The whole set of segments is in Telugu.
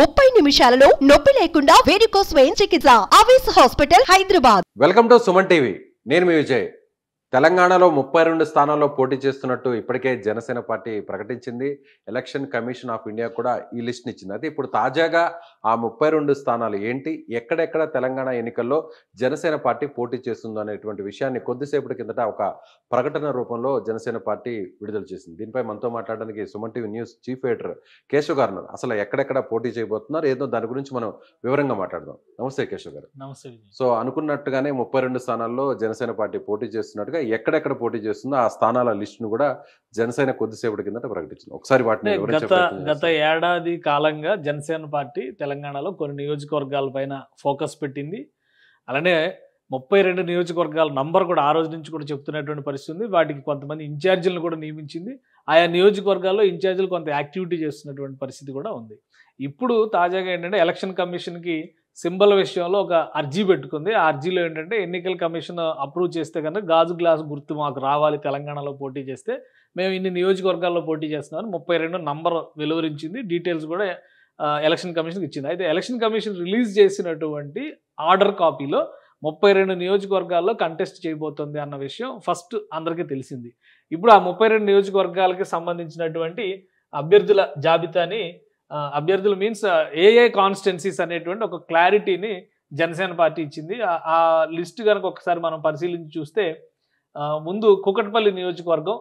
ముప్పై నిమిషాలలో నొప్పి లేకుండా వేరుకోస్ స్వయం చికిత్స ఆవేశ hospital Hyderabad welcome to Suman TV నేను మీ విజయ్ తెలంగాణలో ముప్పై రెండు స్థానాల్లో పోటీ చేస్తున్నట్టు ఇప్పటికే జనసేన పార్టీ ప్రకటించింది ఎలక్షన్ కమిషన్ ఆఫ్ ఇండియా కూడా ఈ లిస్ట్ని ఇచ్చింది అయితే ఇప్పుడు తాజాగా ఆ ముప్పై రెండు స్థానాలు ఏంటి ఎక్కడెక్కడ తెలంగాణ ఎన్నికల్లో జనసేన పార్టీ పోటీ చేస్తుందో అనేటువంటి విషయాన్ని కొద్దిసేపటి కిందట ఒక ప్రకటన రూపంలో జనసేన పార్టీ విడుదల చేసింది దీనిపై మనతో మాట్లాడడానికి Suman TV news chief editor Keshav గారు అసలు ఎక్కడెక్కడ పోటీ చేయబోతున్నారు ఏదో దాని గురించి మనం వివరంగా మాట్లాడదాం నమస్తే కేశవ్ గారు నమస్తే సో అనుకున్నట్టుగానే ముప్పై రెండు స్థానాల్లో జనసేన పార్టీ పోటీ చేస్తున్నట్టుగా ఎక్కడెక్కడ పోటీ చేస్తుందో ఆ స్థానాల లిస్టును కూడా జనసేన కొద్దిసేపటి కిందట ప్రకటించింది ఒకసారి వాటిని గత గత ఏడాది కాలంగా జనసేన పార్టీ తెలంగాణలో కొన్ని నియోజకవర్గాలపైన ఫోకస్ పెట్టింది అలానే ముప్పై రెండు నియోజకవర్గాల నంబర్ కూడా ఆ రోజు నుంచి కూడా చెప్తున్నటువంటి పరిస్థితి ఉంది వాటికి కొంతమంది ఇన్ఛార్జీలను కూడా నియమించింది ఆయా నియోజకవర్గాల్లో ఇన్ఛార్జీలు కొంత యాక్టివిటీ చేస్తున్నటువంటి పరిస్థితి కూడా ఉంది ఇప్పుడు తాజాగా ఏంటంటే ఎలక్షన్ కమిషన్కి సింబల్ విషయంలో ఒక అర్జీ పెట్టుకుంది ఆ అర్జీలో ఏంటంటే ఎన్నికల కమిషన్ అప్రూవ్ చేస్తే కనుక గాజు గ్లాస్ గుర్తు మాకు రావాలి తెలంగాణలో పోటీ చేస్తే మేము ఇన్ని నియోజకవర్గాల్లో పోటీ చేస్తున్నామని ముప్పై రెండు నంబర్ వెలువరించింది డీటెయిల్స్ కూడా ఎలక్షన్ కమిషన్కి ఇచ్చింది అయితే ఎలక్షన్ కమిషన్ రిలీజ్ చేసినటువంటి ఆర్డర్ కాపీలో ముప్పై రెండు నియోజకవర్గాల్లో కంటెస్ట్ చేయబోతుంది అన్న విషయం ఫస్ట్ అందరికీ తెలిసింది ఇప్పుడు ఆ ముప్పై రెండు నియోజకవర్గాలకి సంబంధించినటువంటి అభ్యర్థుల జాబితాని అభ్యర్థులు మీన్స్ ఏఏ కాన్స్టెన్సీస్ అనేటువంటి ఒక క్లారిటీని జనసేన పార్టీ ఇచ్చింది ఆ లిస్ట్ కనుక ఒకసారి మనం పరిశీలించి చూస్తే ముందు కుకట్పల్లి నియోజకవర్గం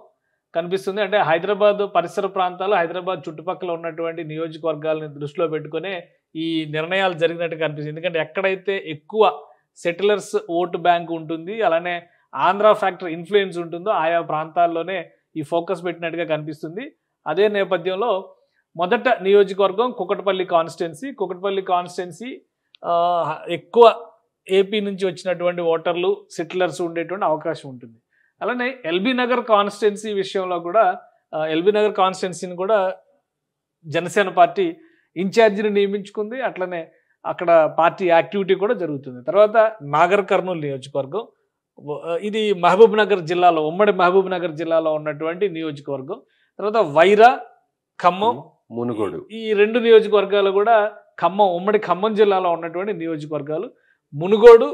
కనిపిస్తుంది అంటే హైదరాబాద్ పరిసర ప్రాంతాలు హైదరాబాద్ చుట్టుపక్కల ఉన్నటువంటి నియోజకవర్గాలని దృష్టిలో పెట్టుకునే ఈ నిర్ణయాలు జరిగినట్టు కనిపిస్తుంది ఎందుకంటే ఎక్కడైతే ఎక్కువ సెటిలర్స్ ఓటు బ్యాంక్ ఉంటుంది అలానే ఆంధ్ర ఫ్యాక్టర్ ఇన్ఫ్లుయెన్స్ ఉంటుందో ఆయా ప్రాంతాల్లోనే ఈ ఫోకస్ పెట్టినట్టుగా కనిపిస్తుంది అదే నేపథ్యంలో మొదట నియోజకవర్గం కుకటపల్లి కాన్స్టిట్యున్సీ కుకటపల్లి కాన్స్టిట్యున్సీ ఎక్కువ ఏపీ నుంచి వచ్చినటువంటి ఓటర్లు సెటిలర్స్ ఉండేటువంటి అవకాశం ఉంటుంది అలానే ఎల్బీ నగర్ కాన్స్టిట్యున్సీ విషయంలో కూడా ఎల్బీ నగర్ కాన్స్టిట్యున్సీని కూడా జనసేన పార్టీ ఇన్ఛార్జిని నియమించుకుంది అట్లనే అక్కడ పార్టీ యాక్టివిటీ కూడా జరుగుతుంది తర్వాత నాగర్ కర్నూలు నియోజకవర్గం ఇది మహబూబ్ నగర్ జిల్లాలో ఉమ్మడి మహబూబ్ నగర్ జిల్లాలో ఉన్నటువంటి నియోజకవర్గం తర్వాత వైరా ఖమ్మం మునుగోడు ఈ రెండు నియోజకవర్గాలు కూడా ఖమ్మం ఉమ్మడి ఖమ్మం జిల్లాలో ఉన్నటువంటి నియోజకవర్గాలు మునుగోడు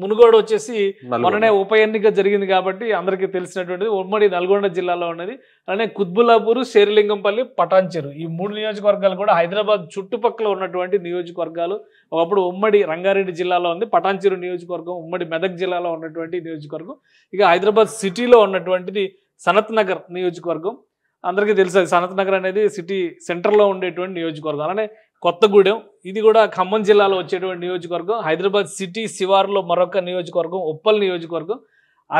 మునుగోడు వచ్చేసి మొన్ననే ఉప ఎన్నిక జరిగింది కాబట్టి అందరికీ తెలిసినటువంటిది ఉమ్మడి నల్గొండ జిల్లాలో ఉన్నది అలానే కుత్బులాపూర్ శేరిలింగంపల్లి పటాన్చెరు ఈ మూడు నియోజకవర్గాలు కూడా హైదరాబాద్ చుట్టుపక్కల ఉన్నటువంటి నియోజకవర్గాలు ఒకప్పుడు ఉమ్మడి రంగారెడ్డి జిల్లాలో ఉంది పటాన్చెరు నియోజకవర్గం ఉమ్మడి మెదక్ జిల్లాలో ఉన్నటువంటి నియోజకవర్గం ఇక హైదరాబాద్ సిటీలో ఉన్నటువంటిది సనత్ నగర్ నియోజకవర్గం అందరికీ తెలుసు అది సనత్ నగర్ అనేది సిటీ సెంటర్లో ఉండేటువంటి నియోజకవర్గం అలానే కొత్తగూడెం ఇది కూడా ఖమ్మం జిల్లాలో వచ్చేటువంటి నియోజకవర్గం హైదరాబాద్ సిటీ శివారులో మరొక నియోజకవర్గం ఉప్పల్ నియోజకవర్గం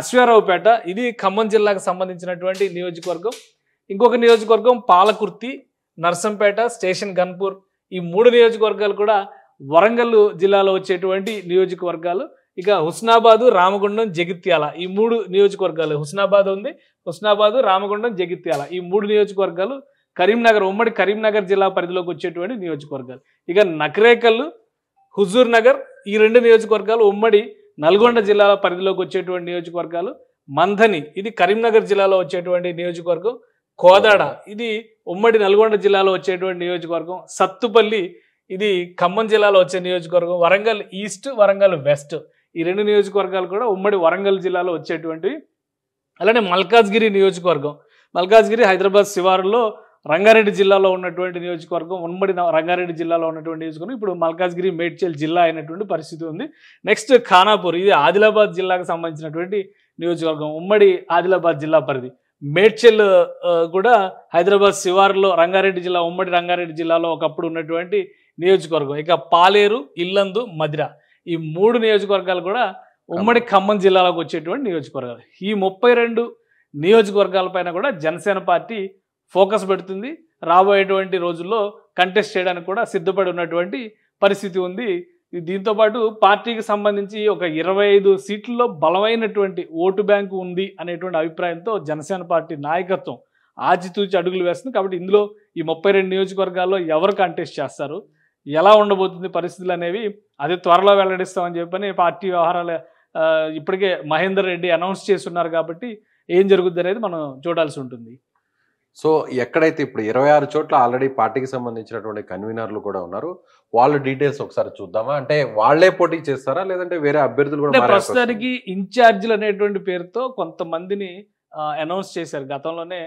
అశ్వారావుపేట ఇది ఖమ్మం జిల్లాకు సంబంధించినటువంటి నియోజకవర్గం ఇంకొక నియోజకవర్గం పాలకుర్తి నర్సంపేట స్టేషన్ గన్పూర్ ఈ మూడు నియోజకవర్గాలు కూడా వరంగల్ జిల్లాలో వచ్చేటువంటి నియోజకవర్గాలు ఇక హుస్నాబాదు రామగుండం జగిత్యాల ఈ మూడు నియోజకవర్గాలు హుస్నాబాద్ ఉంది హుస్నాబాదు రామగుండం జగిత్యాల ఈ మూడు నియోజకవర్గాలు కరీంనగర్ ఉమ్మడి కరీంనగర్ జిల్లా పరిధిలోకి వచ్చేటువంటి నియోజకవర్గాలు ఇక నకరేకల్ హుజూర్ నగర్ ఈ రెండు నియోజకవర్గాలు ఉమ్మడి నల్గొండ జిల్లాల పరిధిలోకి వచ్చేటువంటి నియోజకవర్గాలు మంధని ఇది కరీంనగర్ జిల్లాలో వచ్చేటువంటి నియోజకవర్గం కోదాడ ఇది ఉమ్మడి నల్గొండ జిల్లాలో వచ్చేటువంటి నియోజకవర్గం సత్తుపల్లి ఇది ఖమ్మం జిల్లాలో వచ్చే నియోజకవర్గం వరంగల్ ఈస్ట్ వరంగల్ వెస్ట్ ఈ రెండు నియోజకవర్గాలు కూడా ఉమ్మడి వరంగల్ జిల్లాలో వచ్చేటువంటివి అలానే మల్కాజ్గిరి నియోజకవర్గం మల్కాజ్గిరి హైదరాబాద్ శివారులో రంగారెడ్డి జిల్లాలో ఉన్నటువంటి నియోజకవర్గం ఉమ్మడి రంగారెడ్డి జిల్లాలో ఉన్నటువంటి నియోజకవర్గం ఇప్పుడు మల్కాజ్గిరి మేడ్చల్ జిల్లా అయినటువంటి పరిస్థితి ఉంది నెక్స్ట్ ఖానాపూర్ ఇది ఆదిలాబాద్ జిల్లాకు సంబంధించినటువంటి నియోజకవర్గం ఉమ్మడి ఆదిలాబాద్ జిల్లా పరిధి మేడ్చల్ కూడా హైదరాబాద్ శివారులో రంగారెడ్డి జిల్లా ఉమ్మడి రంగారెడ్డి జిల్లాలో ఒకప్పుడు ఉన్నటువంటి నియోజకవర్గం ఇక పాలేరు ఇల్లందు మదిర ఈ మూడు నియోజకవర్గాలు కూడా ఉమ్మడి ఖమ్మం జిల్లాలోకి వచ్చేటువంటి నియోజకవర్గాలు ఈ ముప్పై రెండు నియోజకవర్గాలపైన కూడా జనసేన పార్టీ ఫోకస్ పెడుతుంది రాబోయేటువంటి రోజుల్లో కంటెస్ట్ చేయడానికి కూడా సిద్ధపడి ఉన్నటువంటి పరిస్థితి ఉంది దీంతోపాటు పార్టీకి సంబంధించి ఒక ఇరవై ఐదు సీట్లలో బలమైనటువంటి ఓటు బ్యాంకు ఉంది అనేటువంటి అభిప్రాయంతో జనసేన పార్టీ నాయకత్వం ఆచితూచి అడుగులు వేస్తుంది కాబట్టి ఇందులో ఈ ముప్పై రెండు నియోజకవర్గాల్లో ఎవరు కంటెస్ట్ చేస్తారు ఎలా ఉండబోతుంది పరిస్థితులు అనేవి అది త్వరలో వెల్లడిస్తామని చెప్పని పార్టీ వ్యవహారాల ఇప్పటికే మహేందర్ రెడ్డి అనౌన్స్ చేస్తున్నారు కాబట్టి ఏం జరుగుద్ది అనేది మనం చూడాల్సి ఉంటుంది సో ఎక్కడైతే ఇప్పుడు ఇరవై ఆరు చోట్ల ఆల్రెడీ పార్టీకి సంబంధించినటువంటి కన్వీనర్లు కూడా ఉన్నారు వాళ్ళ డీటెయిల్స్ ఒకసారి చూద్దామా అంటే వాళ్లే పోటీ చేస్తారా లేదంటే వేరే అభ్యర్థులు కూడా ప్రస్తుతానికి ఇన్ఛార్జీలు అనేటువంటి పేరుతో కొంతమందిని అనౌన్స్ చేశారు గతంలోనే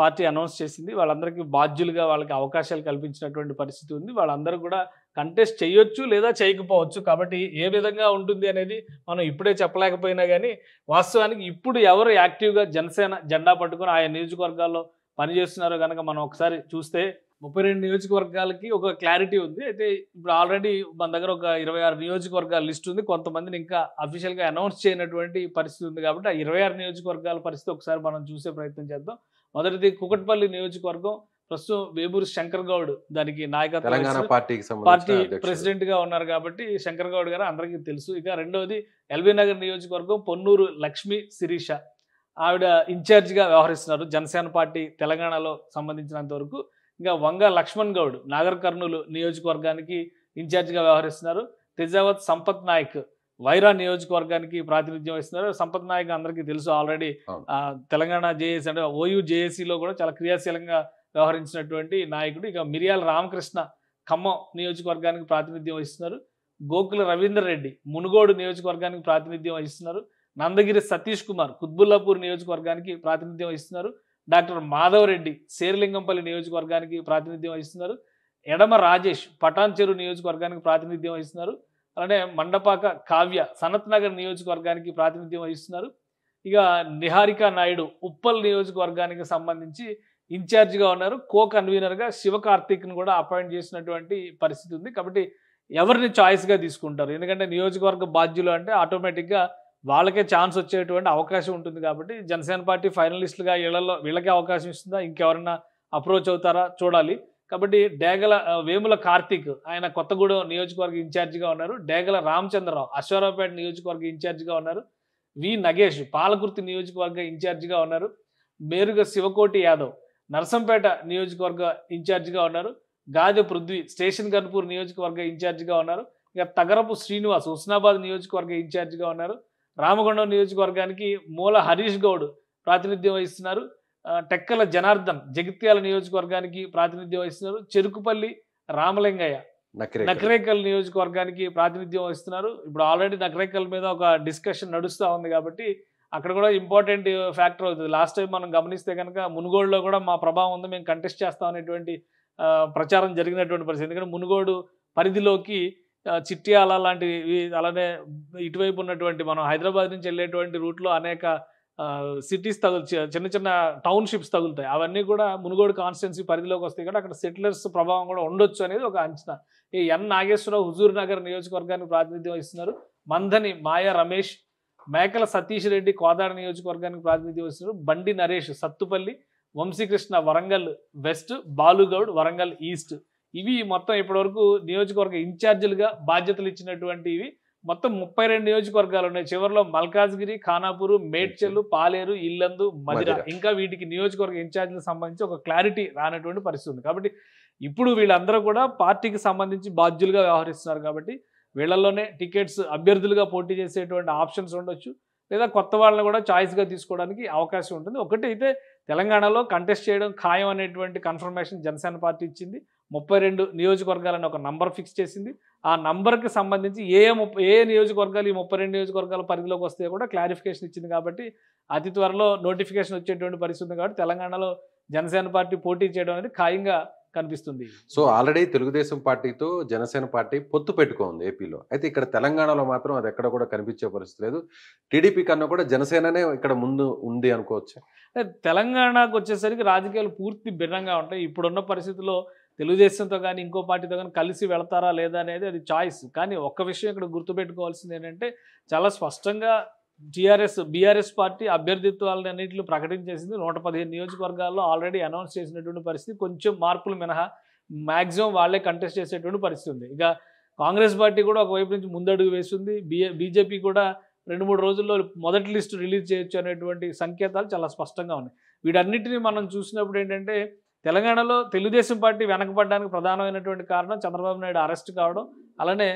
పార్టీ అనౌన్స్ చేసింది వాళ్ళందరికీ బాధ్యులుగా వాళ్ళకి అవకాశాలు కల్పించినటువంటి పరిస్థితి ఉంది వాళ్ళందరూ కూడా కంటెస్ట్ చేయొచ్చు లేదా చేయకపోవచ్చు కాబట్టి ఏ విధంగా ఉంటుంది అనేది మనం ఇప్పుడే చెప్పలేకపోయినా కానీ వాస్తవానికి ఇప్పుడు ఎవరు యాక్టివ్గా జనసేన జెండా పట్టుకుని ఆయా నియోజకవర్గాల్లో పనిచేస్తున్నారో కనుక మనం ఒకసారి చూస్తే ముప్పై రెండు నియోజకవర్గాలకి ఒక క్లారిటీ ఉంది అయితే ఇప్పుడు ఆల్రెడీ మన దగ్గర ఒక ఇరవై ఆరు నియోజకవర్గాల లిస్ట్ ఉంది కొంతమందిని ఇంకా అఫీషియల్గా అనౌన్స్ చేయనటువంటి పరిస్థితి ఉంది కాబట్టి ఆ ఇరవై ఆరు నియోజకవర్గాల పరిస్థితి ఒకసారి మనం చూసే ప్రయత్నం చేద్దాం మొదటిది కుకట్పల్లి నియోజకవర్గం ప్రస్తుతం వేబూరు శంకర్ గౌడ్ దానికి నాయకత్వం పార్టీ ప్రెసిడెంట్ గా ఉన్నారు కాబట్టి శంకర్ గౌడ్ గారు అందరికీ తెలుసు ఇక రెండవది ఎల్బీ నగర్ నియోజకవర్గం పొన్నూరు లక్ష్మి శిరీష ఆవిడ గా వ్యవహరిస్తున్నారు జనసేన పార్టీ తెలంగాణలో సంబంధించినంత వరకు ఇంకా వంగ లక్ష్మణ్ గౌడ్ నాగర్ కర్నూలు నియోజకవర్గానికి ఇన్ఛార్జిగా వ్యవహరిస్తున్నారు తెజావత్ సంపత్ నాయక్ వైరా నియోజకవర్గానికి ప్రాతినిధ్యం వహిస్తున్నారు సంపత్ నాయక్ అందరికీ తెలుసు ఆల్రెడీ తెలంగాణ జేఏసీ అంటే ఓయూ జేఏసీలో కూడా చాలా క్రియాశీలంగా వ్యవహరించినటువంటి నాయకుడు ఇక మిరియాల రామకృష్ణ ఖమ్మం నియోజకవర్గానికి ప్రాతినిధ్యం వహిస్తున్నారు గోకుల రవీందర్ రెడ్డి మునుగోడు నియోజకవర్గానికి ప్రాతినిధ్యం వహిస్తున్నారు నందగిరి సతీష్ కుమార్ కుత్బుల్లాపూర్ నియోజకవర్గానికి ప్రాతినిధ్యం వహిస్తున్నారు డాక్టర్ మాధవరెడ్డి శేరిలింగంపల్లి నియోజకవర్గానికి ప్రాతినిధ్యం వహిస్తున్నారు ఎడమ రాజేష్ పటాన్ నియోజకవర్గానికి ప్రాతినిధ్యం వహిస్తున్నారు అలానే మండపాక కావ్య సనత్ నగర్ నియోజకవర్గానికి ప్రాతినిధ్యం వహిస్తున్నారు ఇక నిహారిక నాయుడు ఉప్పల్ నియోజకవర్గానికి సంబంధించి ఇన్ఛార్జిగా ఉన్నారు కో కన్వీనర్గా శివకార్తీక్ను కూడా అపాయింట్ చేసినటువంటి పరిస్థితి ఉంది కాబట్టి ఎవరిని చాయిస్గా తీసుకుంటారు ఎందుకంటే నియోజకవర్గ బాధ్యులు అంటే ఆటోమేటిక్గా వాళ్ళకే ఛాన్స్ వచ్చేటువంటి అవకాశం ఉంటుంది కాబట్టి జనసేన పార్టీ ఫైనలిస్టులుగా వీళ్ళలో వీళ్ళకే అవకాశం ఇస్తుందా ఇంకెవరైనా అప్రోచ్ అవుతారా చూడాలి కాబట్టి డేగల వేముల కార్తీక్ ఆయన కొత్తగూడెం నియోజకవర్గ ఇన్ఛార్జిగా ఉన్నారు డేగల రామచంద్రరావు అశ్వరావుపేట నియోజకవర్గ ఇన్ఛార్జిగా ఉన్నారు వి నగేష్ పాలకుర్తి నియోజకవర్గ ఇన్ఛార్జిగా ఉన్నారు మేరుగ శివకోటి యాదవ్ నర్సంపేట నియోజకవర్గ ఇన్ఛార్జిగా ఉన్నారు గాజ పృథ్వీ స్టేషన్ గన్పూర్ నియోజకవర్గ ఇన్ఛార్జిగా ఉన్నారు ఇక తగరపు శ్రీనివాస్ హుస్నాబాద్ నియోజకవర్గ ఇన్ఛార్జిగా ఉన్నారు రామగుండం నియోజకవర్గానికి మూల హరీష్ గౌడ్ ప్రాతినిధ్యం వహిస్తున్నారు టెక్కల జనార్దన్ జగిత్యాల నియోజకవర్గానికి ప్రాతినిధ్యం వహిస్తున్నారు చెరుకుపల్లి రామలింగయ్య నకరేకల్ నియోజకవర్గానికి ప్రాతినిధ్యం వహిస్తున్నారు ఇప్పుడు ఆల్రెడీ నకరేకల్ మీద ఒక డిస్కషన్ నడుస్తూ ఉంది కాబట్టి అక్కడ కూడా ఇంపార్టెంట్ ఫ్యాక్టర్ అవుతుంది లాస్ట్ టైం మనం గమనిస్తే కనుక మునుగోడులో కూడా మా ప్రభావం ఉంది మేము కంటెస్ట్ చేస్తాం అనేటువంటి ప్రచారం జరిగినటువంటి పరిస్థితి ఎందుకంటే మునుగోడు పరిధిలోకి చిట్యాల లాంటివి అలానే ఇటువైపు ఉన్నటువంటి మనం హైదరాబాద్ నుంచి వెళ్ళేటువంటి రూట్లో అనేక సిటీస్ తగులు చిన్న చిన్న టౌన్షిప్స్ తగులుతాయి అవన్నీ కూడా మునుగోడు కాన్స్టిట్యున్సీ పరిధిలోకి వస్తాయి కదా అక్కడ సెటిలర్స్ ప్రభావం కూడా ఉండొచ్చు అనేది ఒక అంచనా ఈ ఎన్ నాగేశ్వరరావు హుజూర్ నగర్ నియోజకవర్గానికి ప్రాతినిధ్యం వహిస్తున్నారు మందని మాయా రమేష్ మేకల సతీష్ రెడ్డి కోదాడ నియోజకవర్గానికి ప్రాతినిధ్యం వహిస్తున్నారు బండి నరేష్ సత్తుపల్లి వంశీకృష్ణ వరంగల్ వెస్ట్ బాలుగౌడ్ వరంగల్ ఈస్ట్ ఇవి మొత్తం ఇప్పటివరకు నియోజకవర్గ ఇన్ఛార్జీలుగా బాధ్యతలు ఇచ్చినటువంటివి మొత్తం ముప్పై రెండు నియోజకవర్గాలు ఉన్నాయి చివరిలో మల్కాజ్గిరి ఖానాపూర్ మేడ్చల్లు పాలేరు ఇల్లందు మధిర ఇంకా వీటికి నియోజకవర్గ ఇన్ఛార్జీలకు సంబంధించి ఒక క్లారిటీ రానటువంటి పరిస్థితి ఉంది కాబట్టి ఇప్పుడు వీళ్ళందరూ కూడా పార్టీకి సంబంధించి బాధ్యులుగా వ్యవహరిస్తున్నారు కాబట్టి వీళ్ళల్లోనే టికెట్స్ అభ్యర్థులుగా పోటీ చేసేటువంటి ఆప్షన్స్ ఉండొచ్చు లేదా కొత్త వాళ్ళని కూడా చాయిస్గా తీసుకోవడానికి అవకాశం ఉంటుంది ఒకటి అయితే తెలంగాణలో కంటెస్ట్ చేయడం ఖాయం అనేటువంటి కన్ఫర్మేషన్ జనసేన పార్టీ ఇచ్చింది ముప్పై రెండు నియోజకవర్గాలను ఒక నంబర్ ఫిక్స్ చేసింది ఆ నంబర్కి సంబంధించి ఏ ముప్పై ఏ నియోజకవర్గాలు ఈ ముప్పై రెండు నియోజకవర్గాల పరిధిలోకి వస్తే కూడా క్లారిఫికేషన్ ఇచ్చింది కాబట్టి అతి త్వరలో నోటిఫికేషన్ వచ్చేటువంటి పరిస్థితి కాబట్టి తెలంగాణలో జనసేన పార్టీ పోటీ చేయడం అనేది ఖాయంగా కనిపిస్తుంది సో ఆల్రెడీ తెలుగుదేశం పార్టీతో జనసేన పార్టీ పొత్తు పెట్టుకోండి ఏపీలో అయితే ఇక్కడ తెలంగాణలో మాత్రం అది ఎక్కడ కూడా కనిపించే పరిస్థితి లేదు టీడీపీ కన్నా కూడా జనసేననే ఇక్కడ ముందు ఉంది అనుకోవచ్చు తెలంగాణకు వచ్చేసరికి రాజకీయాలు పూర్తి భిన్నంగా ఉంటాయి ఇప్పుడున్న పరిస్థితిలో తెలుగుదేశంతో కానీ ఇంకో పార్టీతో కానీ కలిసి వెళతారా లేదా అనేది అది చాయిస్ కానీ ఒక్క విషయం ఇక్కడ గుర్తుపెట్టుకోవాల్సింది ఏంటంటే చాలా స్పష్టంగా టీఆర్ఎస్ బీఆర్ఎస్ పార్టీ అభ్యర్థిత్వాలను అన్నింటిలో ప్రకటించేసింది నూట పదిహేను నియోజకవర్గాల్లో ఆల్రెడీ అనౌన్స్ చేసినటువంటి పరిస్థితి కొంచెం మార్పులు మినహా మ్యాక్సిమం వాళ్ళే కంటెస్ట్ చేసేటువంటి పరిస్థితి ఉంది ఇక కాంగ్రెస్ పార్టీ కూడా ఒకవైపు నుంచి ముందడుగు వేస్తుంది బీజేపీ కూడా రెండు మూడు రోజుల్లో మొదటి లిస్టు రిలీజ్ చేయొచ్చు అనేటువంటి సంకేతాలు చాలా స్పష్టంగా ఉన్నాయి వీటన్నిటిని మనం చూసినప్పుడు ఏంటంటే తెలంగాణలో తెలుగుదేశం పార్టీ వెనకబడడానికి ప్రధానమైనటువంటి కారణం చంద్రబాబు నాయుడు అరెస్ట్ కావడం అలానే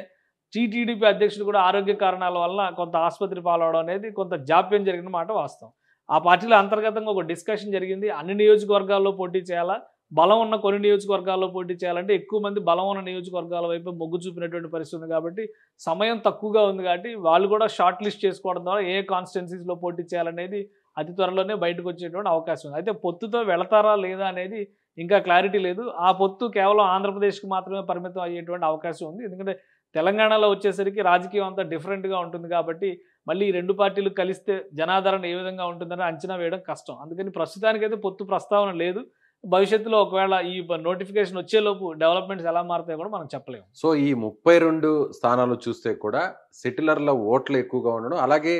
టీటీడీపీ అధ్యక్షుడు కూడా ఆరోగ్య కారణాల వలన కొంత ఆసుపత్రి పాలవడం అనేది కొంత జాప్యం జరిగిన మాట వాస్తవం ఆ పార్టీలో అంతర్గతంగా ఒక డిస్కషన్ జరిగింది అన్ని నియోజకవర్గాల్లో పోటీ చేయాలా బలం ఉన్న కొన్ని నియోజకవర్గాల్లో పోటీ చేయాలంటే ఎక్కువ మంది బలం ఉన్న నియోజకవర్గాల వైపు మొగ్గు చూపినటువంటి పరిస్థితి ఉంది కాబట్టి సమయం తక్కువగా ఉంది కాబట్టి వాళ్ళు కూడా షార్ట్ లిస్ట్ చేసుకోవడం ద్వారా ఏ కాన్స్టిట్యున్సీస్లో పోటీ చేయాలనేది అతి త్వరలోనే బయటకు వచ్చేటువంటి అవకాశం ఉంది అయితే పొత్తుతో వెళతారా లేదా అనేది ఇంకా క్లారిటీ లేదు ఆ పొత్తు కేవలం ఆంధ్రప్రదేశ్కి మాత్రమే పరిమితం అయ్యేటువంటి అవకాశం ఉంది ఎందుకంటే తెలంగాణలో వచ్చేసరికి రాజకీయం అంతా డిఫరెంట్గా ఉంటుంది కాబట్టి మళ్ళీ ఈ రెండు పార్టీలు కలిస్తే జనాదరణ ఏ విధంగా ఉంటుందని అంచనా వేయడం కష్టం అందుకని ప్రస్తుతానికైతే పొత్తు ప్రస్తావన లేదు భవిష్యత్తులో ఒకవేళ ఈ నోటిఫికేషన్ వచ్చేలోపు డెవలప్మెంట్స్ ఎలా మారుతాయో కూడా మనం చెప్పలేము సో ఈ ముప్పై స్థానాలు చూస్తే కూడా సెటిలర్ల ఓట్లు ఎక్కువగా ఉండడం అలాగే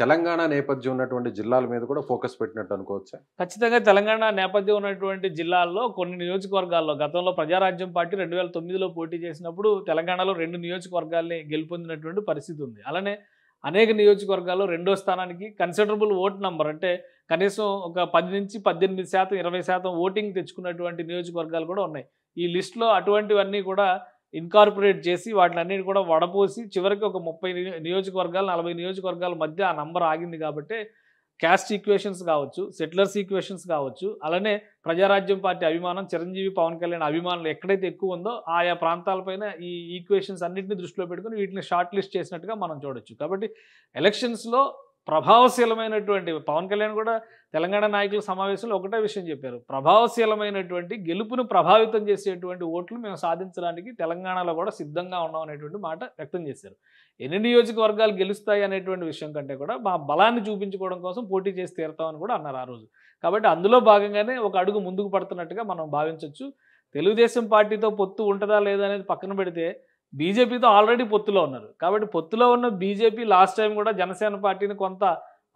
తెలంగాణ నేపథ్యం ఉన్నటువంటి జిల్లాల మీద కూడా ఫోకస్ పెట్టినట్టు అనుకోవచ్చా ఖచ్చితంగా తెలంగాణ నేపథ్యం ఉన్నటువంటి జిల్లాల్లో కొన్ని నియోజకవర్గాల్లో గతంలో ప్రజారాజ్యం పార్టీ రెండు వేల తొమ్మిదిలో పోటీ చేసినప్పుడు తెలంగాణలో రెండు నియోజకవర్గాల్ని గెలుపొందినటువంటి పరిస్థితి ఉంది అలానే అనేక నియోజకవర్గాల్లో రెండో స్థానానికి కన్సిడరబుల్ ఓట్ నంబర్ అంటే కనీసం ఒక పది నుంచి పద్దెనిమిది శాతం ఇరవై శాతం ఓటింగ్ తెచ్చుకున్నటువంటి నియోజకవర్గాలు కూడా ఉన్నాయి ఈ లిస్టులో అటువంటివన్నీ కూడా ఇన్కార్పొరేట్ చేసి వాటిని అన్నిటి కూడా వడపోసి చివరికి ఒక ముప్పై నియోజకవర్గాలు నలభై నియోజకవర్గాల మధ్య ఆ నంబర్ ఆగింది కాబట్టి క్యాస్ట్ ఈక్వేషన్స్ కావచ్చు సెటిలర్స్ ఈక్వేషన్స్ కావచ్చు అలానే ప్రజారాజ్యం పార్టీ అభిమానం చిరంజీవి పవన్ కళ్యాణ్ అభిమానులు ఎక్కడైతే ఎక్కువ ఉందో ఆయా ప్రాంతాలపైన ఈ ఈక్వేషన్స్ అన్నింటినీ దృష్టిలో పెట్టుకుని వీటిని షార్ట్ లిస్ట్ చేసినట్టుగా మనం చూడొచ్చు కాబట్టి ఎలక్షన్స్లో ప్రభావశీలమైనటువంటి పవన్ కళ్యాణ్ కూడా తెలంగాణ నాయకుల సమావేశంలో ఒకటే విషయం చెప్పారు ప్రభావశీలమైనటువంటి గెలుపును ప్రభావితం చేసేటువంటి ఓట్లు మేము సాధించడానికి తెలంగాణలో కూడా సిద్ధంగా ఉన్నాం అనేటువంటి మాట వ్యక్తం చేశారు ఎన్ని నియోజకవర్గాలు గెలుస్తాయి అనేటువంటి విషయం కంటే కూడా మా బలాన్ని చూపించుకోవడం కోసం పోటీ చేసి తీరుతామని కూడా అన్నారు ఆ రోజు కాబట్టి అందులో భాగంగానే ఒక అడుగు ముందుకు పడుతున్నట్టుగా మనం భావించవచ్చు తెలుగుదేశం పార్టీతో పొత్తు ఉంటుందా లేదా అనేది పక్కన పెడితే బీజేపీతో ఆల్రెడీ పొత్తులో ఉన్నారు కాబట్టి పొత్తులో ఉన్న బీజేపీ లాస్ట్ టైం కూడా జనసేన పార్టీని కొంత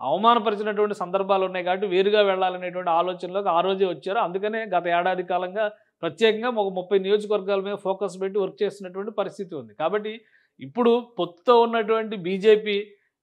అవమానపరిచినటువంటి సందర్భాలు ఉన్నాయి కాబట్టి వేరుగా వెళ్ళాలనేటువంటి ఆలోచనలోకి ఆ రోజే వచ్చారు అందుకనే గత ఏడాది కాలంగా ప్రత్యేకంగా ఒక ముప్పై నియోజకవర్గాల మీద ఫోకస్ పెట్టి వర్క్ చేస్తున్నటువంటి పరిస్థితి ఉంది కాబట్టి ఇప్పుడు పొత్తుతో ఉన్నటువంటి బీజేపీ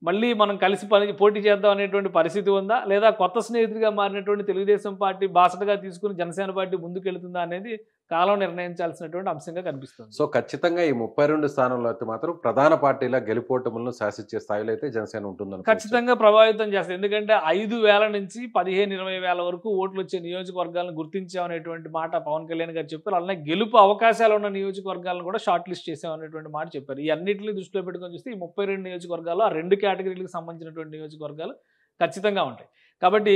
మళ్ళీ మనం కలిసి పని పోటీ చేద్దాం అనేటువంటి పరిస్థితి ఉందా లేదా కొత్త స్నేహితుడిగా మారినటువంటి తెలుగుదేశం పార్టీ బాసటగా తీసుకుని జనసేన పార్టీ ముందుకెళ్తుందా అనేది కాలం నిర్ణయించాల్సినటువంటి అంశంగా కనిపిస్తుంది సో ఖచ్చితంగా ఈ ముప్పై రెండు స్థానంలో అయితే మాత్రం ప్రధాన పార్టీల గెలుపోటములను శాసించే స్థాయిలో అయితే జనసేన ఉంటుందని ఖచ్చితంగా ప్రభావితం చేస్తుంది ఎందుకంటే ఐదు వేల నుంచి పదిహేను ఇరవై వేల వరకు ఓట్లు వచ్చే నియోజకవర్గాలను గుర్తించామనేటువంటి మాట పవన్ కళ్యాణ్ గారు చెప్పారు అలానే గెలుపు అవకాశాలు ఉన్న నియోజకవర్గాలను కూడా షార్ట్ లిస్ట్ చేసామనేటువంటి మాట చెప్పారు ఈ అన్నింటినీ దృష్టిలో పెట్టుకొని చూస్తే ఈ ముప్పై రెండు నియోజకవర్గాల్లో రెండు క్యాండిడేట్ కేటగిరీలకు సంబంధించినటువంటి నియోజకవర్గాలు ఖచ్చితంగా ఉంటాయి కాబట్టి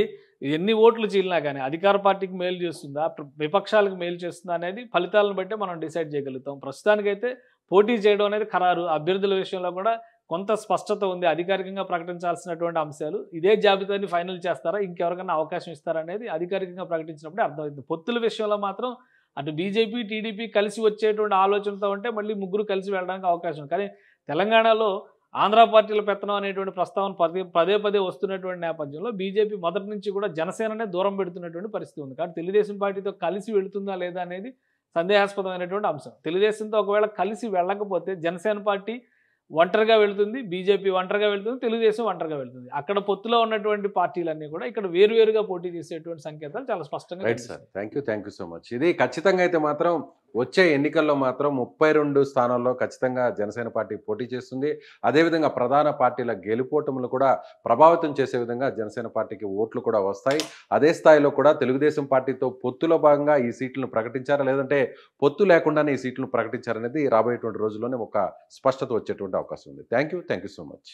ఎన్ని ఓట్లు చీలినా కానీ అధికార పార్టీకి మేలు చేస్తుందా విపక్షాలకు మేలు చేస్తుందా అనేది ఫలితాలను బట్టి మనం డిసైడ్ చేయగలుగుతాం ప్రస్తుతానికైతే పోటీ చేయడం అనేది ఖరారు అభ్యర్థుల విషయంలో కూడా కొంత స్పష్టత ఉంది అధికారికంగా ప్రకటించాల్సినటువంటి అంశాలు ఇదే జాబితాని ఫైనల్ చేస్తారా ఇంకెవరికైనా అవకాశం ఇస్తారా అనేది అధికారికంగా ప్రకటించినప్పుడు అర్థమవుతుంది పొత్తుల విషయంలో మాత్రం అటు బీజేపీ టీడీపీ కలిసి వచ్చేటువంటి ఆలోచనతో ఉంటే మళ్ళీ ముగ్గురు కలిసి వెళ్ళడానికి అవకాశం కానీ తెలంగాణలో ఆంధ్ర పార్టీల పెత్తనం అనేటువంటి ప్రస్తావన పదే పదే పదే వస్తున్నటువంటి నేపథ్యంలో బీజేపీ మొదటి నుంచి కూడా జనసేననే దూరం పెడుతున్నటువంటి పరిస్థితి ఉంది కాబట్టి తెలుగుదేశం పార్టీతో కలిసి వెళుతుందా లేదా అనేది సందేహాస్పదమైనటువంటి అంశం తెలుగుదేశంతో ఒకవేళ కలిసి వెళ్ళకపోతే జనసేన పార్టీ ఒంటరిగా వెళుతుంది బీజేపీ ఒంటరిగా వెళుతుంది తెలుగుదేశం ఒంటరిగా వెళుతుంది అక్కడ పొత్తులో ఉన్నటువంటి పార్టీలన్నీ కూడా ఇక్కడ వేరువేరుగా పోటీ చేసేటువంటి సంకేతాలు చాలా స్పష్టంగా right sir thank you thank you so much ఇది ఖచ్చితంగా అయితే మాత్రం వచ్చే ఎన్నికల్లో మాత్రం ముప్పై రెండు స్థానాల్లో ఖచ్చితంగా జనసేన పార్టీ పోటీ చేస్తుంది అదేవిధంగా ప్రధాన పార్టీల గెలుపోటములు కూడా ప్రభావితం చేసే విధంగా జనసేన పార్టీకి ఓట్లు కూడా వస్తాయి అదే స్థాయిలో కూడా తెలుగుదేశం పార్టీతో పొత్తులో భాగంగా ఈ సీట్లను ప్రకటించారా లేదంటే పొత్తు లేకుండానే ఈ సీట్లను ప్రకటించారనేది రాబోయేటువంటి రోజుల్లోనే ఒక స్పష్టత వచ్చేటువంటి అవకాశం ఉంది thank you thank you so much